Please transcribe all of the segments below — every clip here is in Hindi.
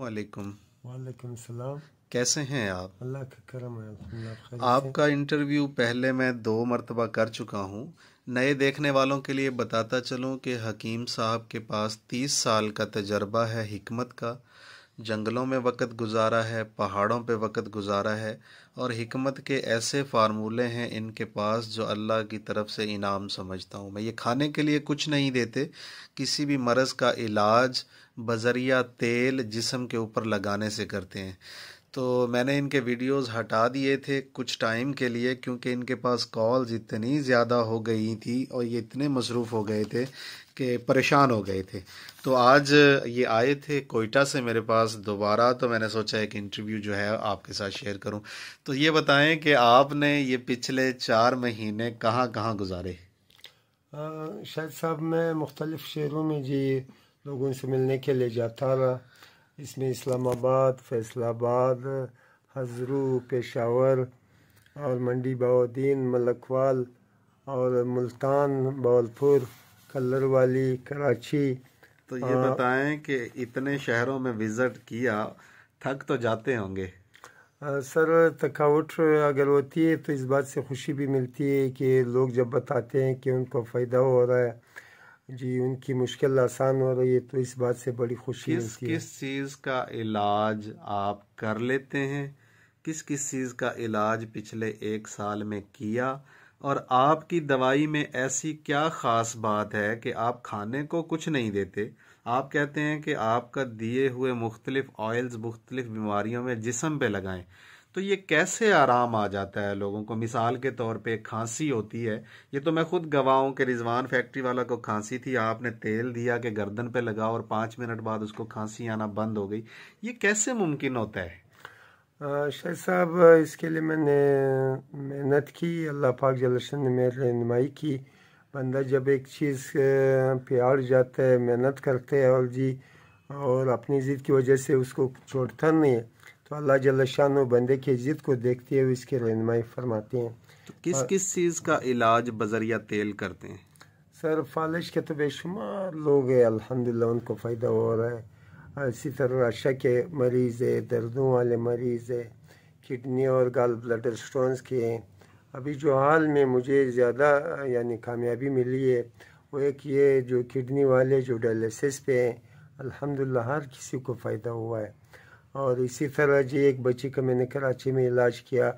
वालेकुम वालेकुम सलाम कैसे हैं आप अल्लाह का करम है आपका इंटरव्यू पहले मैं दो मरतबा कर चुका हूँ नए देखने वालों के लिए बताता चलूँ कि हकीम साहब के पास तीस साल का तजर्बा है हमत का जंगलों में वक़्त गुजारा है पहाड़ों पे वक़्त गुजारा है और हमत के ऐसे फार्मूले हैं इनके पास जो अल्लाह की तरफ से इनाम समझता हूँ मैं ये खाने के लिए कुछ नहीं देते किसी भी मरज़ का इलाज बजरिया तेल जिसम के ऊपर लगाने से करते हैं तो मैंने इनके वीडियोस हटा दिए थे कुछ टाइम के लिए क्योंकि इनके पास कॉल्स इतनी ज़्यादा हो गई थी और ये इतने मसरूफ़ हो गए थे कि परेशान हो गए थे तो आज ये आए थे कोयटा से मेरे पास दोबारा तो मैंने सोचा एक इंटरव्यू जो है आपके साथ शेयर करूं तो ये बताएं कि आपने ये पिछले चार महीने कहाँ कहाँ गुजारे शायद साहब मैं मुख्तलिफ़ शहरों में जी लोगों से मिलने के लिए जाता रहा इसमें इस्लामाबाद फैसलाबाद हजरू पेशावर और मंडी बाउद्दीन मलकवाल और मुल्तान बौलपुर कलर वाली कराची तो ये आ, बताएं कि इतने शहरों में विज़िट किया थक तो जाते होंगे सर थकावट अगर होती है तो इस बात से खुशी भी मिलती है कि लोग जब बताते हैं कि उनको फ़ायदा हो रहा है जी उनकी मुश्किल आसान हो रही है तो इस बात से बड़ी खुशी किस किस चीज़ का इलाज आप कर लेते हैं किस किस चीज़ का इलाज पिछले एक साल में किया और आपकी दवाई में ऐसी क्या ख़ास बात है कि आप खाने को कुछ नहीं देते आप कहते हैं कि आपका दिए हुए मुख्तलिफ ऑयल्स मुख्तलिफ बीमारियों में जिसम पे लगाएं तो ये कैसे आराम आ जाता है लोगों को मिसाल के तौर पे खांसी होती है ये तो मैं खुद गवाऊँ कि रिजवान फैक्ट्री वाला को खांसी थी आपने तेल दिया कि गर्दन पे लगा और पाँच मिनट बाद उसको खांसी आना बंद हो गई ये कैसे मुमकिन होता है शाह साहब इसके लिए मैंने मेहनत की अल्लाह पाक जलशन ने मेरी रहनमाई की बंदा जब एक चीज़ पे जाता है मेहनत करते हैं और जी और अपनी ज़िद की वजह से उसको छोड़ता नहीं तो अल्लाह जल्लाशान बंदे की जिद को देखते हुए इसकी रहनमाई फरमाते हैं तो किस किस चीज़ का इलाज बजरिया तेल करते हैं सर फालिश के तो बेशुमार लोग हैं अल्हम्दुलिल्लाह उनको फ़ायदा हो रहा है इसी तरह आशा के मरीज़ है दर्दों वाले मरीज़ है किडनी और गाल ब्लडर स्टोन्स के हैं अभी जो हाल में मुझे ज़्यादा यानी कामयाबी मिली है वो एक ये जो किडनी वाले जो डायलिसिस पे हैं अलहमदिल्ला हर किसी को फ़ायदा हुआ है और इसी तरह जी एक बच्ची का मैंने कराची में इलाज किया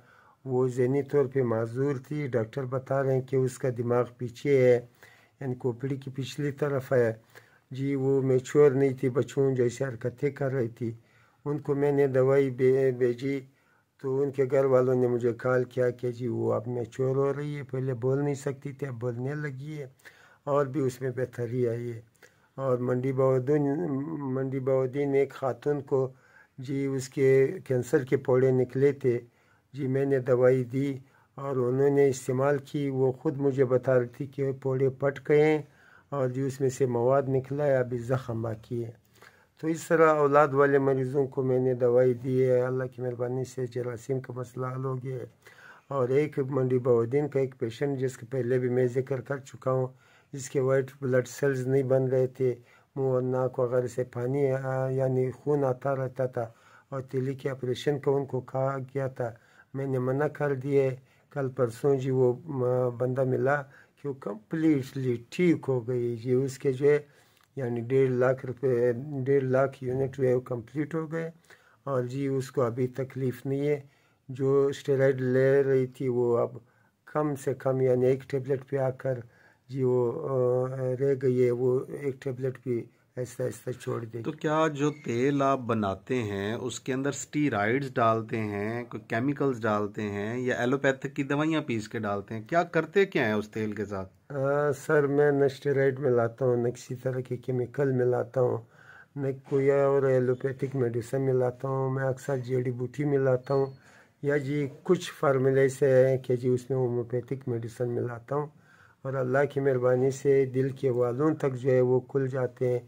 वो जहनी तौर पे माजूर थी डॉक्टर बता रहे हैं कि उसका दिमाग पीछे है यानी कोपड़ी की पिछली तरफ है जी वो मेच्योर नहीं थी बच्चों जैसे हरकतें कर रही थी उनको मैंने दवाई बे, भेजी तो उनके घर वालों ने मुझे कॉल किया कि जी वो अब मेच्योर हो रही है पहले बोल नहीं सकती थी अब बोलने लगी है और भी उसमें बेहतरी आई है और मंडी बहुद्दीन मंडी बहुद्दीन एक खातून को जी उसके कैंसर के पौड़े निकले थे जी मैंने दवाई दी और उन्होंने इस्तेमाल की वो ख़ुद मुझे बता रही थी कि पौड़े पट गए और जी उसमें से मवाद निकला है अभी ज़ख़म बाकी है तो इस तरह औलाद वाले मरीज़ों को मैंने दवाई दी है अल्लाह की मेहरबानी से जरासीम का मसला हल हो गया है और एक मंडी बहुद्दीन का एक पेशेंट जिसके पहले भी मैं जिक्र कर चुका हूँ जिसके वाइट ब्लड सेल्स नहीं बन रहे थे مور ناک वगैरह से पानी यानी खून आता रहता था और तिली के ऑपरेशन को उनको कहा गया था मैंने मना कर दिए कल परसों जी वो बंदा मिला कि वो कम्प्लीटली ठीक हो गई जी उसके जो है यानी डेढ़ लाख रुपये डेढ़ लाख यूनिट जो है वो कम्प्लीट हो गए और जी उसको अभी तकलीफ़ नहीं है जो स्टेराइड ले रही थी वो अब कम से कम यानी एक टेबलेट पे आकर जी वो रह गई है वो एक टेबलेट भी ऐसा ऐसा छोड़ दे तो क्या जो तेल आप बनाते हैं उसके अंदर स्टीराइड्स डालते हैं कोई केमिकल्स डालते हैं या एलोपैथिक की दवाइयाँ पीस के डालते हैं क्या करते क्या है उस तेल के साथ आ, सर मैं न स्टेराइड मिलाता हूँ न किसी तरह के केमिकल मिलाता हूँ न कोई और एलोपैथिक मेडिसिन मिलाता हूँ मैं अक्सर जड़ी बूटी मिलाता हूँ या जी कुछ फार्मूले से हैं कि जी उसमें होम्योपैथिक मेडिसिन मिलाता हूँ और अल्लाह की मेहरबानी से दिल के वालों तक जो है वो खुल जाते हैं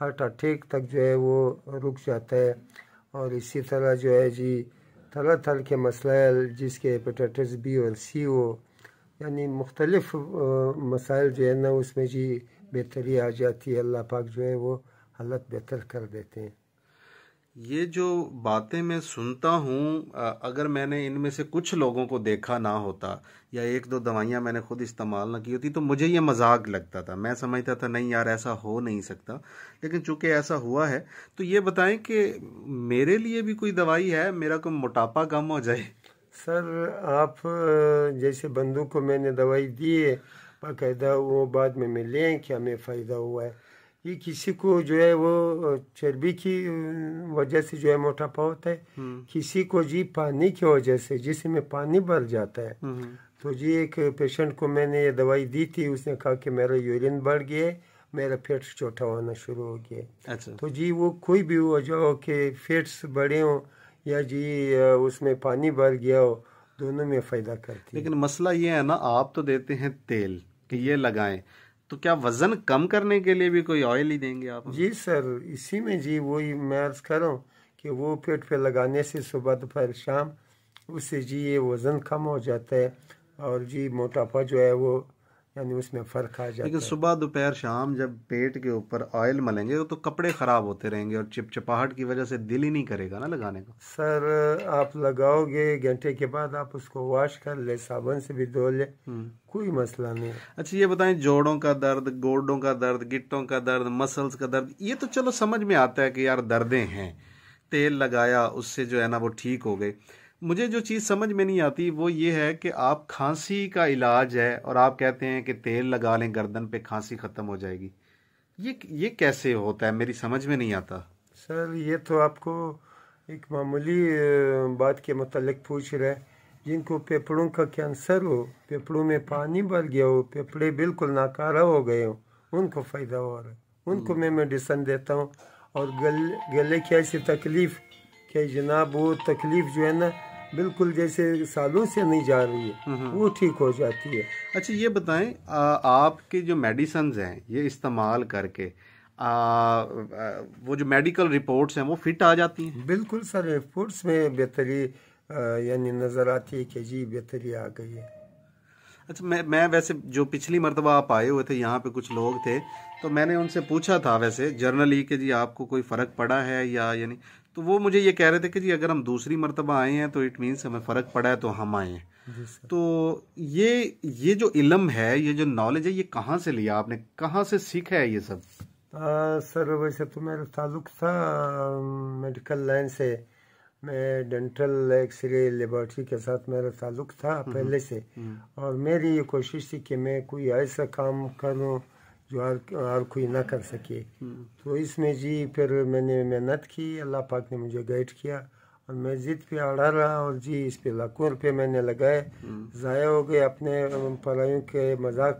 हार्ट अटैक तक जो है वो रुक जाता है और इसी तरह जो है जी तरह तरह के मसाइल जिसके हेपेटाइटिस बी और सी हो यानी मुख्तलफ़ मसाइल जो है ना उसमें जी बेहतरी आ जाती है अल्लाह पाक जो है वो हालत बेहतर कर देते हैं ये जो बातें मैं सुनता हूँ अगर मैंने इनमें से कुछ लोगों को देखा ना होता या एक दो दवाइयाँ मैंने खुद इस्तेमाल ना की होती तो मुझे ये मजाक लगता था मैं समझता था नहीं यार ऐसा हो नहीं सकता लेकिन चूंकि ऐसा हुआ है तो ये बताएं कि मेरे लिए भी कोई दवाई है मेरा कोई मोटापा कम हो जाए सर आप जैसे बंदूक को मैंने दवाई दी है बाकायदा वो बाद में लें क्या हमें फ़ायदा हुआ है कि किसी को जो है वो चर्बी की वजह से जो है मोटापा होता है हम्म। किसी को जी पानी की वजह से जिसमें पानी भर जाता है हम्म। तो जी एक पेशेंट को मैंने ये दवाई दी थी उसने कहा कि मेरा यूरिन बढ़ गया मेरा फेट्स छोटा होना शुरू हो गया अच्छा तो जी वो कोई भी वजह हो कि फेट्स बढ़े हों या जी उसमें पानी भर गया हो दोनों में फ़ायदा करती लेकिन मसला ये है ना आप तो देते हैं तेल कि ये लगाएं तो क्या वजन कम करने के लिए भी कोई ऑयल ही देंगे आप जी सर इसी में जी वही मैं अर्ज कर रहा हूँ कि वो पेट पे लगाने से सुबह दोपहर शाम उससे जी ये वज़न कम हो जाता है और जी मोटापा जो है वो यानी उसमें फ़र्क आ जाए लेकिन सुबह दोपहर शाम जब पेट के ऊपर ऑयल मलेंगे तो, तो कपड़े ख़राब होते रहेंगे और चिपचिपाहट की वजह से दिल ही नहीं करेगा ना लगाने का सर आप लगाओगे घंटे के बाद आप उसको वॉश कर ले साबुन से भी धो ले हम्म। कोई मसला नहीं अच्छा ये बताएं जोड़ों का दर्द गोडों का दर्द गिट्टों का दर्द मसल्स का दर्द ये तो चलो समझ में आता है कि यार दर्दे हैं तेल लगाया उससे जो है ना वो ठीक हो गए मुझे जो चीज़ समझ में नहीं आती वो ये है कि आप खांसी का इलाज है और आप कहते हैं कि तेल लगा लें गर्दन पे खांसी ख़त्म हो जाएगी ये ये कैसे होता है मेरी समझ में नहीं आता सर ये तो आपको एक मामूली बात के मतलब पूछ रहे हैं जिनको फेफड़ों का कैंसर हो फेफड़ों में पानी भर गया हो फेफड़े बिल्कुल नाकारा हो गए हो उनको फ़ायदा हो रहा है उनको हम्म। मैं मेडिसन देता हूँ और गले गले की ऐसी तकलीफ़ क्या जनाब वो तकलीफ़ जो है ना बिल्कुल जैसे सालों से नहीं जा रही है हम्म, हम्म। वो ठीक हो जाती है अच्छा ये बताएं आपके जो मेडिसन हैं ये इस्तेमाल करके आ, आ, वो जो मेडिकल रिपोर्ट्स हैं वो फिट आ जाती हैं बिल्कुल सर रिपोर्ट्स में बेहतरी यानी नज़र आती है कि जी बेहतरी आ गई है अच्छा मैं मैं वैसे जो पिछली मरतबा आप आए हुए थे यहाँ पे कुछ लोग थे तो मैंने उनसे पूछा था वैसे जर्नली कि जी आपको कोई फ़र्क पड़ा है या यानी तो वो मुझे ये कह रहे थे कि जी अगर हम दूसरी मरतबा आए हैं तो इट मीन्स हमें फ़र्क पड़ा है तो हम आए हैं तो ये ये जो इलम है ये जो नॉलेज है ये कहाँ से लिया आपने कहाँ से सीखा है ये सब आ, सर वैसे तो मेरा ताल्लुक था मेडिकल लाइन से मैं डेंटल एक्सरे लेबॉरटरी के साथ मेरा ताल्लुक था हम्म, पहले हम्म, से हम्म। और मेरी ये कोशिश थी कि मैं कोई ऐसा काम करूँ जो और और कोई ना कर सके तो इसमें जी फिर मैंने मेहनत की अल्लाह पाक ने मुझे गाइड किया और मैं जिद पे अड़ा रहा और जी इस पे लाखों रुपये मैंने लगाए ज़ाया हो गए अपने पढ़ाई के मजाक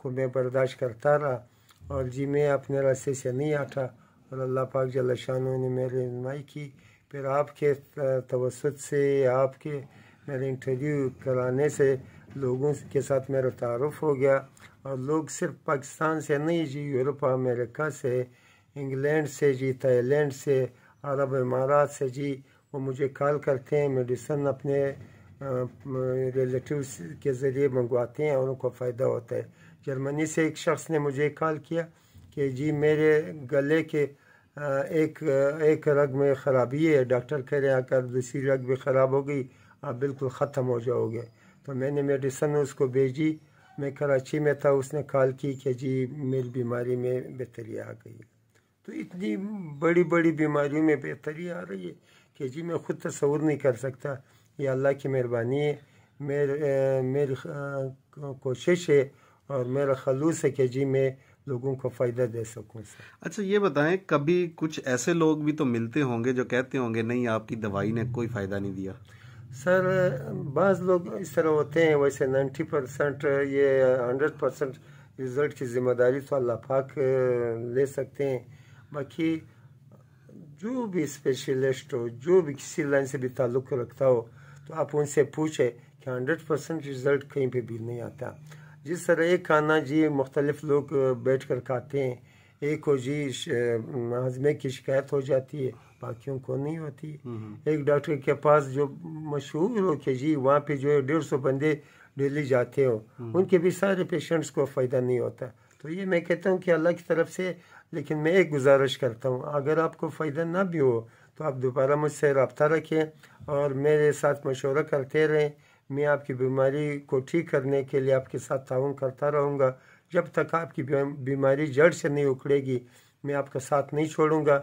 को मैं बर्दाश्त करता रहा और जी मैं अपने रास्ते से नहीं आठा और अल्लाह पाक जल शाह ने मेरी रहनमाई की फिर आपके तवसत से आपके मेरे इंटरव्यू कराने से लोगों के साथ मेरा तारफ़ हो गया और लोग सिर्फ पाकिस्तान से नहीं जी यूरोप अमेरिका से इंग्लैंड से जी थाईलैंड से अरब इमारात से जी वो मुझे कॉल करते हैं मेडिसन अपने रिलेटिव के ज़रिए मंगवाते हैं और उनको फ़ायदा होता है जर्मनी से एक शख्स ने मुझे कॉल किया कि जी मेरे गले के एक एक रग में ख़राबी है डॉक्टर कह रहे हैं अगर दूसरी रग भी ख़राब हो गई आप बिल्कुल ख़त्म हो जाओगे तो मैंने मेडिसन उसको भेजी मैं कराची में था उसने कॉल की कि जी मेरी बीमारी में बेहतरी आ गई तो इतनी बड़ी बड़ी बीमारियों में बेहतरी आ रही है कि जी मैं खुद तस्वूर नहीं कर सकता ये अल्लाह की मेहरबानी है मेरे मेरी कोशिश है और मेरा खलूस है कि जी मैं लोगों को फ़ायदा दे सकूँ अच्छा ये बताएं कभी कुछ ऐसे लोग भी तो मिलते होंगे जो कहते होंगे नहीं आपकी दवाई ने कोई फ़ायदा नहीं दिया सर बाज़ लोग इस तरह होते हैं वैसे नाइन्टी परसेंट ये हंड्रेड परसेंट रिज़ल्ट की ज़िम्मेदारी तो अल्लाह पाक ले सकते हैं बाकी जो भी स्पेशलिस्ट हो जो भी किसी लाइन से भी ताल्लुक़ रखता हो तो आप उनसे पूछें कि हंड्रेड परसेंट रिज़ल्ट कहीं पे भी नहीं आता जिस तरह एक खाना जी मुख्तलिफ़ लोग बैठ कर खाते हैं एक हो जी हाजमे की शिकायत हो जाती है बाकियों को नहीं होती नहीं। एक डॉक्टर के पास जो मशहूर हो के जी वहाँ पे जो है डेढ़ सौ बंदे डेली जाते हो उनके भी सारे पेशेंट्स को फ़ायदा नहीं होता तो ये मैं कहता हूँ कि अल्लाह की तरफ से लेकिन मैं एक गुजारिश करता हूँ अगर आपको फ़ायदा ना भी हो तो आप दोबारा मुझसे रबता रखें और मेरे साथ मशवरा करते रहें मैं आपकी बीमारी को ठीक करने के लिए आपके साथ ताउन करता रहूँगा जब तक आपकी बीमारी जड़ से नहीं उखड़ेगी मैं आपका साथ नहीं छोड़ूंगा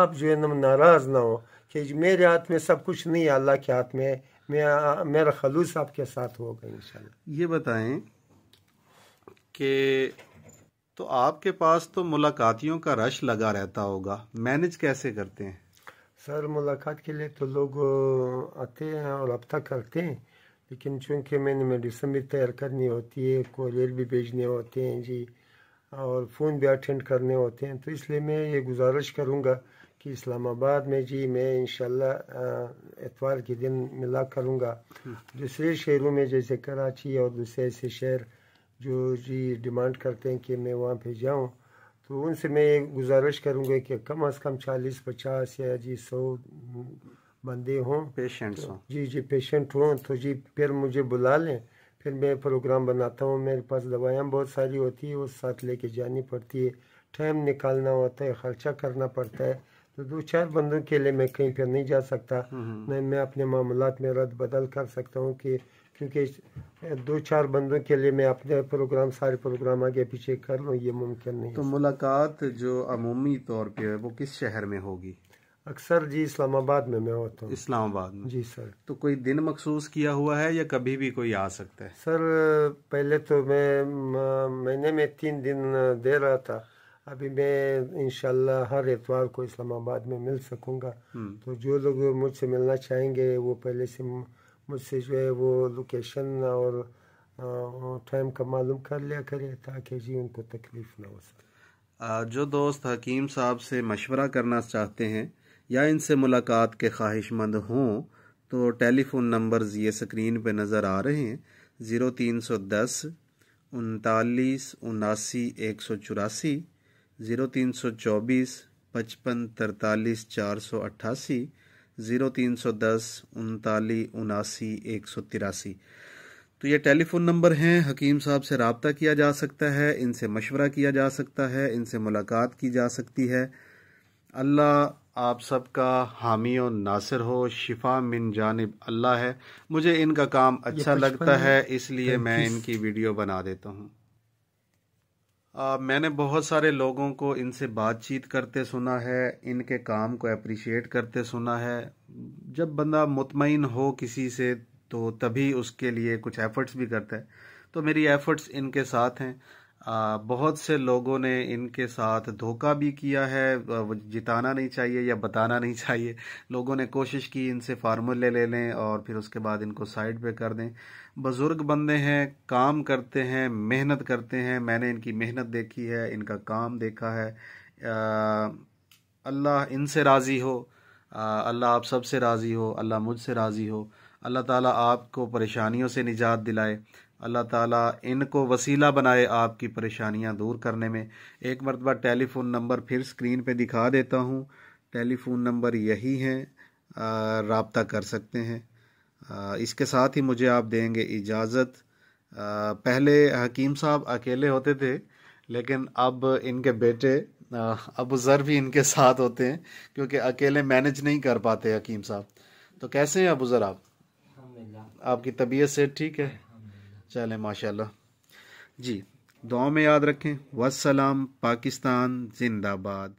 आप जो है नाराज़ ना हो कि मेरे हाथ में सब कुछ नहीं है अल्लाह के हाथ में मैं मेरा खलूस आपके साथ होगा इन ये बताएं कि तो आपके पास तो मुलाकातियों का रश लगा रहता होगा मैनेज कैसे करते हैं सर मुलाकात के लिए तो लोग आते हैं और अब तक करते हैं लेकिन चूंकि मैंने मेडिसिन भी तैयार करनी होती है कोरियर भी भेजने होते हैं जी और फ़ोन भी अटेंड करने होते हैं तो इसलिए मैं ये गुजारिश करूँगा कि इस्लामाबाद में जी मैं इन एतवार के दिन मिला करूँगा दूसरे शहरों में जैसे कराची और दूसरे ऐसे शहर जो जी डिमांड करते हैं कि मैं वहाँ पर जाऊँ तो उनसे मैं ये गुजारिश करूँगा कि कम अज़ कम चालीस पचास या जी सौ बंदे हों पेशेंट्स तो हों जी जी पेशेंट हों तो जी फिर मुझे बुला लें फिर मैं प्रोग्राम बनाता हूँ मेरे पास दवाइयाँ बहुत सारी होती है वो साथ लेके जानी पड़ती है टाइम निकालना होता है खर्चा करना पड़ता है तो दो चार बंदों के लिए मैं कहीं पर नहीं जा सकता नहीं हम्म, हम्म। मैं अपने मामला में रद्द बदल कर सकता हूँ कि क्योंकि दो चार बंदों के लिए मैं अपने प्रोग्राम सारे प्रोग्राम आगे पीछे कर लूँ ये मुमकिन नहीं तो मुलाकात जो अमूमी तौर पर है वो किस शहर में होगी अक्सर जी इस्लामाबाद में मैं होता हूँ इस्लामाबाद में जी सर तो कोई दिन मखसूस किया हुआ है या कभी भी कोई आ सकता है सर पहले तो मैं महीने में तीन दिन दे रहा था अभी मैं इनशाला हर एतवार को इस्लामाबाद में मिल सकूँगा हम्म। तो जो लोग मुझसे मिलना चाहेंगे वो पहले से मुझसे जो है वो लोकेशन और टाइम का मालूम कर लिया करें ताकि जी उनको तकलीफ़ ना हो सके जो दोस्त हकीम साहब से मशवरा करना चाहते हैं या इनसे मुलाकात के ख्वाहिशमंद हों तो टेलीफ़ोन नंबर्स ये स्क्रीन पे नज़र आ रहे हैं ज़ीरो तीन सौ दस उनतालीस उनासी एक सौ चौरासी ज़ीरो तीन सौ चौबीस पचपन तरतालीस चार सौ अट्ठासी ज़ीरो तीन सौ दस उनतालीस उनासी एक सौ तिरासी तो ये टेलीफ़ोन नंबर हैं हकीम साहब से रबता किया जा सकता है इनसे मशवरा किया जा सकता है इनसे मुलाकात की जा सकती है अल्लाह आप सबका हामी और नासिर हो शिफा मिन जानब अल्लाह है मुझे इनका काम अच्छा लगता है इसलिए मैं इनकी वीडियो बना देता हूँ मैंने बहुत सारे लोगों को इनसे बातचीत करते सुना है इनके काम को अप्रिशिएट करते सुना है जब बंदा मुतमिन हो किसी से तो तभी उसके लिए कुछ एफ़र्ट्स भी करता है तो मेरी एफ़र्ट्स इनके साथ हैं बहुत से लोगों ने इनके साथ धोखा भी किया है जिताना नहीं चाहिए या बताना नहीं चाहिए लोगों ने कोशिश की इनसे फार्मूले ले लें और फिर उसके बाद इनको साइड पे कर दें बुज़ुर्ग बंदे हैं काम करते हैं मेहनत करते हैं मैंने इनकी मेहनत देखी है इनका काम देखा है अल्लाह इनसे राज़ी हो अल्लाह आप सब से राज़ी हो अल्लाह मुझसे राज़ी हो अल्लाह ताला आपको परेशानियों से निजात दिलाए अल्लाह ताला इनको वसीला बनाए आपकी परेशानियां दूर करने में एक मरतबा टेलीफ़ोन नंबर फिर स्क्रीन पे दिखा देता हूँ टेलीफ़ोन नंबर यही है रबता कर सकते हैं आ, इसके साथ ही मुझे आप देंगे इजाज़त पहले हकीम साहब अकेले होते थे लेकिन अब इनके बेटे अबू ज़र भी इनके साथ होते हैं क्योंकि अकेले मैनेज नहीं कर पाते हकीम साहब तो कैसे हैं अबू ज़र आप आपकी तबीयत से ठीक है चलें माशाल्लाह जी दुआ में याद रखें वसलाम पाकिस्तान जिंदाबाद